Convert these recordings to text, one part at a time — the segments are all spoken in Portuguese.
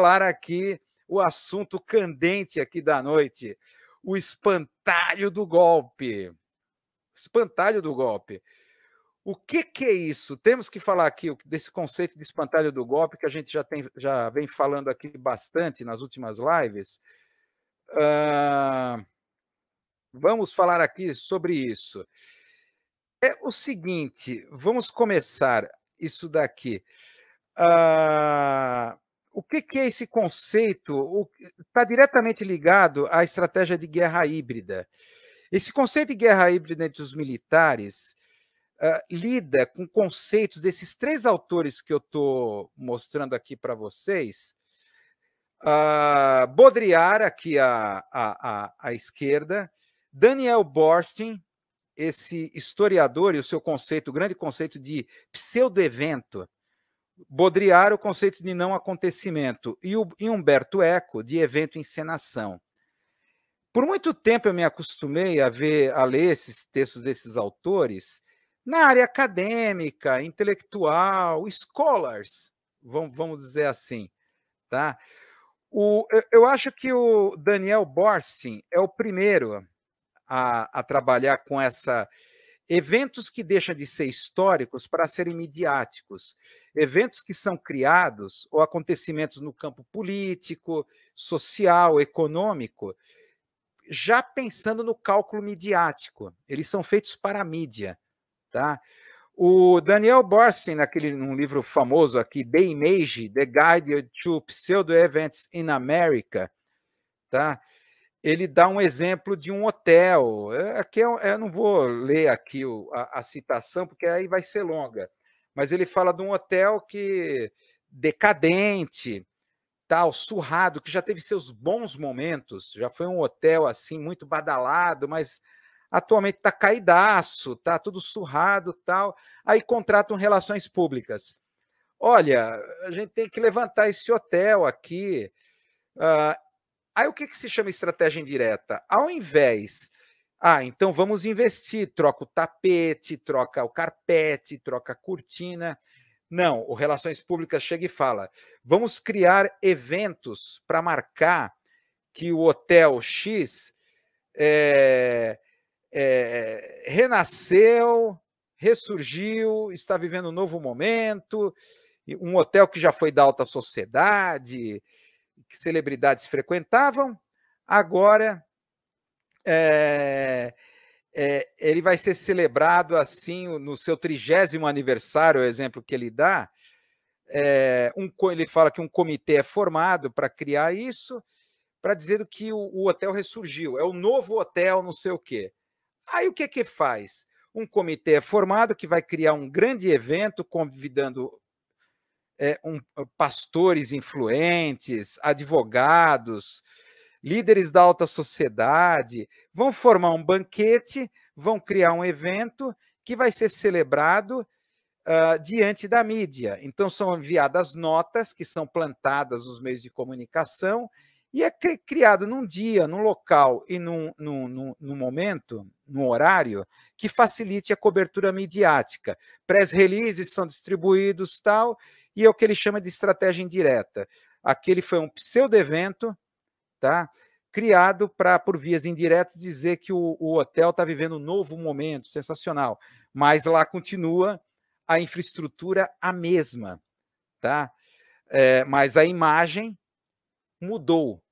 falar aqui o assunto candente aqui da noite, o espantalho do golpe. Espantalho do golpe. O que, que é isso? Temos que falar aqui desse conceito de espantalho do golpe que a gente já, tem, já vem falando aqui bastante nas últimas lives. Uh, vamos falar aqui sobre isso. É o seguinte, vamos começar isso daqui. Uh, o que, que é esse conceito? Está diretamente ligado à estratégia de guerra híbrida. Esse conceito de guerra híbrida entre os militares uh, lida com conceitos desses três autores que eu estou mostrando aqui para vocês. Uh, Baudrillard, aqui à, à, à, à esquerda, Daniel Borstin, esse historiador e o seu conceito, o grande conceito de pseudo-evento, Baudrillard, o conceito de não acontecimento, e, o, e Humberto Eco, de evento-encenação. Por muito tempo eu me acostumei a ver, a ler esses textos desses autores na área acadêmica, intelectual, scholars, vamos dizer assim, tá? O, eu acho que o Daniel Borsin é o primeiro a, a trabalhar com essa Eventos que deixam de ser históricos para serem midiáticos. Eventos que são criados, ou acontecimentos no campo político, social, econômico, já pensando no cálculo midiático. Eles são feitos para a mídia. Tá? O Daniel Borstein, naquele num livro famoso aqui, The Image, The Guide to Pseudo Events in America, tá? ele dá um exemplo de um hotel. É, aqui eu, é é, eu não vou ler aqui o, a, a, citação, porque aí vai ser longa. Mas ele fala de um hotel que decadente, tal, surrado, que já teve seus bons momentos, já foi um hotel assim muito badalado, mas atualmente está caidaço, tá tudo surrado, tal. Aí contratam relações públicas. Olha, a gente tem que levantar esse hotel aqui. Uh, Aí o que, que se chama estratégia indireta? Ao invés ah, então vamos investir, troca o tapete, troca o carpete, troca a cortina. Não, o Relações Públicas chega e fala: vamos criar eventos para marcar que o hotel X é, é, renasceu, ressurgiu, está vivendo um novo momento, um hotel que já foi da alta sociedade, que celebridades frequentavam. Agora é, é, ele vai ser celebrado assim no seu trigésimo aniversário, o exemplo que ele dá. É, um, ele fala que um comitê é formado para criar isso, para dizer que o, o, hotel ressurgiu, é o novo hotel, não sei o quê. Aí o que que faz? Um comitê é formado que vai criar um grande evento convidando é, um, ah, pastores influentes, advogados, líderes da alta sociedade, vão formar um banquete, vão criar um evento que vai ser celebrado uh, diante da mídia. Então, são enviadas notas que são plantadas nos meios de comunicação e é criado num dia, num local e num, num, num, num momento, num horário, que facilite a cobertura midiática. Press releases são distribuídos tal, e é o que ele chama de estratégia indireta. Aquele foi um pseudo-evento, tá? criado para, por vias indiretas, dizer que o, o hotel está vivendo um novo momento, sensacional. Mas lá continua a infraestrutura a mesma, tá? É, mas a imagem mudou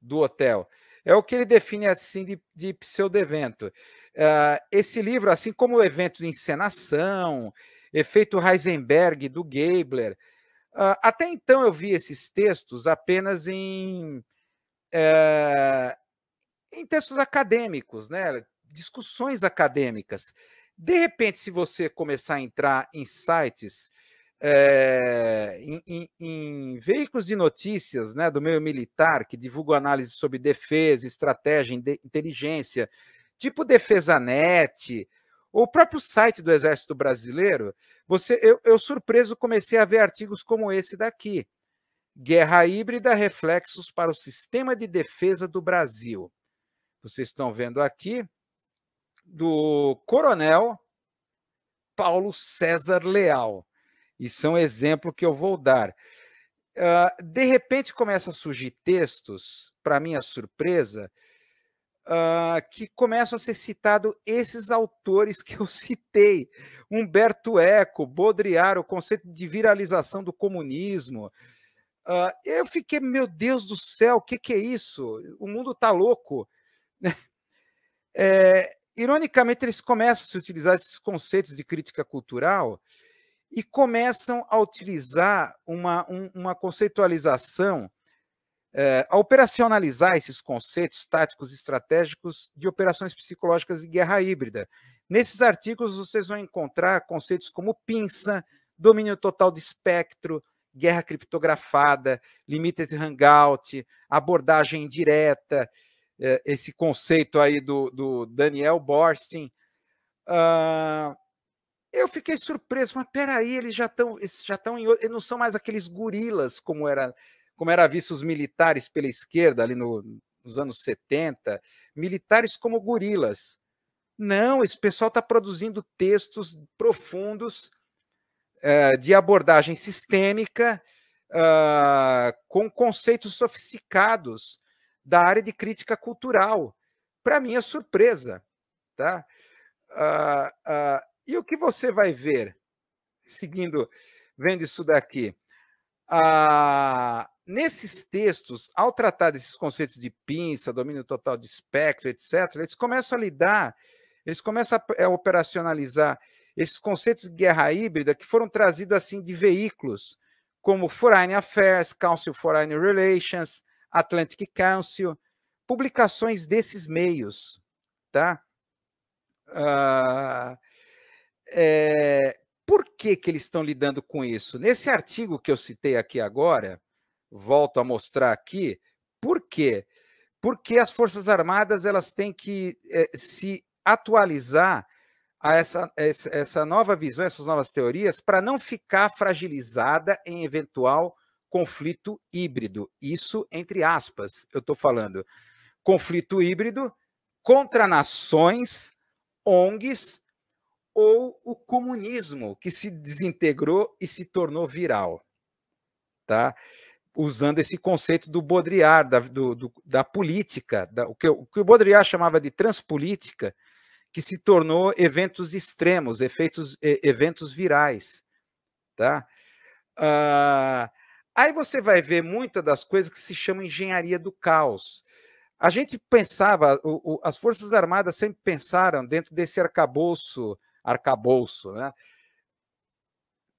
do hotel. É o que ele define assim de, de pseudo-evento. Uh, esse livro, assim como o evento de encenação, efeito Heisenberg do Gabler. Uh, ah, até então eu vi esses textos apenas em, uh, em textos acadêmicos, né? discussões acadêmicas. De repente, se você começar a entrar em sites, uh, em, em, em, veículos de notícias né, do meio militar, que divulgam análises sobre defesa, estratégia, inteligência, tipo DefesaNet. O próprio site do Exército Brasileiro, você, eu, eu surpreso comecei a ver artigos como esse daqui. Guerra híbrida, reflexos para o sistema de defesa do Brasil. Vocês estão vendo aqui do coronel Paulo César Leal. Isso é um exemplo que eu vou dar. Uh, de repente começa a surgir textos, para minha surpresa, uh, que começam a ser citados esses autores que eu citei. Humberto Eco, Baudrillard, o conceito de viralização do comunismo. Uh, eu fiquei, meu Deus do céu, o que, que, é isso? O mundo está louco. é, ironicamente, eles começam a se utilizar esses conceitos de crítica cultural e começam a utilizar uma, um, uma conceitualização eh, a operacionalizar esses conceitos táticos e estratégicos de operações psicológicas e guerra híbrida. Nesses artigos, vocês vão encontrar conceitos como pinça, domínio total de espectro, guerra criptografada, limited hangout, abordagem direta, eh, esse conceito aí do, do Daniel Borstein. Uh, eu fiquei surpreso, mas peraí, eles já estão já estão em eles não são mais aqueles gorilas como era como era visto os militares pela esquerda ali no, nos anos 70, militares como gorilas. Não, esse pessoal está produzindo textos profundos é, de abordagem sistêmica ah, com conceitos sofisticados da área de crítica cultural. Para mim é surpresa, tá? Uh, e o que você vai ver seguindo, vendo isso daqui? nesses textos, ao tratar desses conceitos de pinça, domínio total de espectro, etc., eles começam a lidar, eles começam a é, operacionalizar esses conceitos de guerra híbrida que foram trazidos assim de veículos como Foreign Affairs, Council Foreign Relations, Atlantic Council, publicações desses meios, tá? Uh, é, por que, que eles estão lidando com isso? Nesse artigo que eu citei aqui agora, volto a mostrar aqui. Por quê? Porque as Forças Armadas elas têm que é, se atualizar a essa, essa nova visão, essas novas teorias, para não ficar fragilizada em eventual conflito híbrido. Isso entre aspas, eu estou falando. Conflito híbrido contra nações, ONGs ou o comunismo, que se desintegrou e se tornou viral. Tá? usando esse conceito do Baudrillard, da, do, do, da política, da, o, que, o, que, o Baudrillard chamava de transpolítica, que se tornou eventos extremos, efeitos, eventos virais. Tá? Ah, aí você vai ver muitas das coisas que se chamam engenharia do caos. A gente pensava, o, o, as Forças Armadas sempre pensaram dentro desse arcabouço, arcabouço né?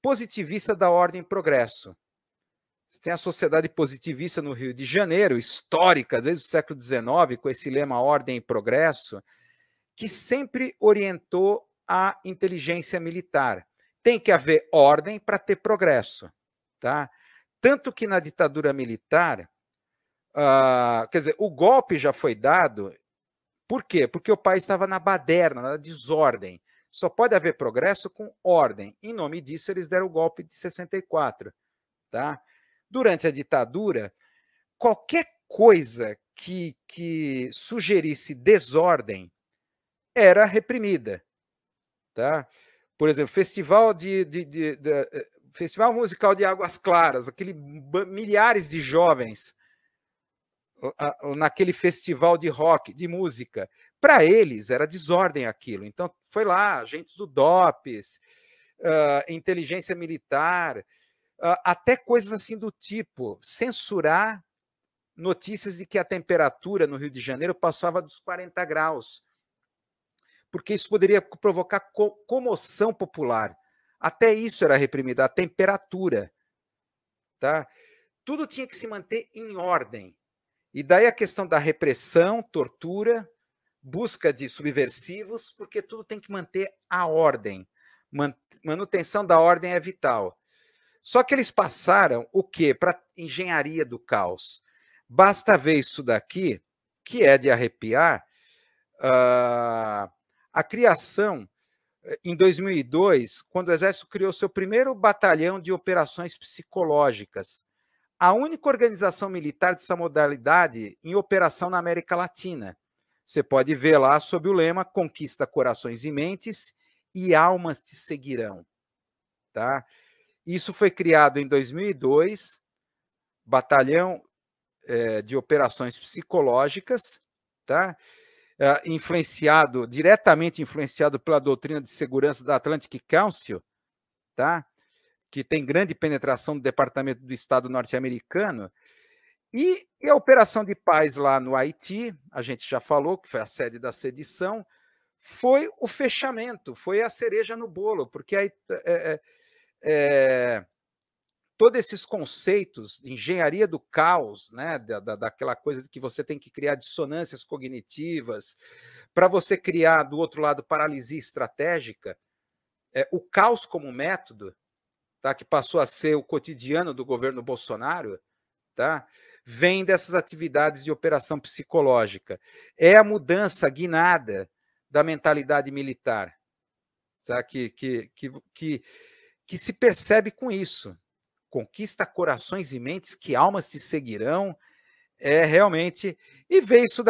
positivista da ordem progresso. Você tem a sociedade positivista no Rio de Janeiro, histórica, desde o século XIX, com esse lema ordem e progresso, que sempre orientou a inteligência militar. Tem que haver ordem para ter progresso. Tá? Tanto que na ditadura militar, uh, quer dizer, o golpe já foi dado. Por quê? Porque o país estava na baderna, na desordem. Só pode haver progresso com ordem. Em nome disso, eles deram o golpe de 64. Tá? Durante a ditadura, qualquer coisa que, que sugerisse desordem era reprimida. Tá? Por exemplo, festival de, de, de, de eh, festival musical de Águas Claras, aquele milhares de jovens naquele festival de rock, de música. Para eles era desordem aquilo. Então foi lá agentes do DOPS, uh, inteligência militar, até coisas assim do tipo censurar notícias de que a temperatura no Rio de Janeiro passava dos 40 graus, porque isso poderia provocar comoção popular. Até isso era reprimido, a temperatura. Tá? Tudo tinha que se manter em ordem. E daí a questão da repressão, tortura, busca de subversivos, porque tudo tem que manter a ordem. Manutenção da ordem é vital. Só que eles passaram o quê? Para engenharia do caos. Basta ver isso daqui, que é de arrepiar, uh, a criação eh, em 2002, quando o Exército criou seu primeiro batalhão de operações psicológicas, a única organização militar dessa modalidade em operação na América Latina. Você pode ver lá sob o lema Conquista corações e mentes e almas te seguirão, tá? Isso foi criado em 2002, Batalhão eh, de Operações Psicológicas, tá? Eh, influenciado, diretamente influenciado pela doutrina de segurança da Atlantic Council, tá? que tem grande penetração do Departamento do Estado norte-americano, e, e a Operação de Paz lá no Haiti, a gente já falou que foi a sede da sedição, foi o fechamento, foi a cereja no bolo, porque a, é, é, todos esses conceitos de engenharia do caos, né, da, da, daquela coisa que você tem que criar dissonâncias cognitivas, para você criar, do outro lado, paralisia estratégica, é, o caos como método, tá, que passou a ser o cotidiano do governo Bolsonaro, tá, vem dessas atividades de operação psicológica. É a mudança guinada da mentalidade militar, tá, que, que, que, que que se percebe com isso. Conquista corações e mentes, que almas te seguirão. É realmente. E ver isso daqui.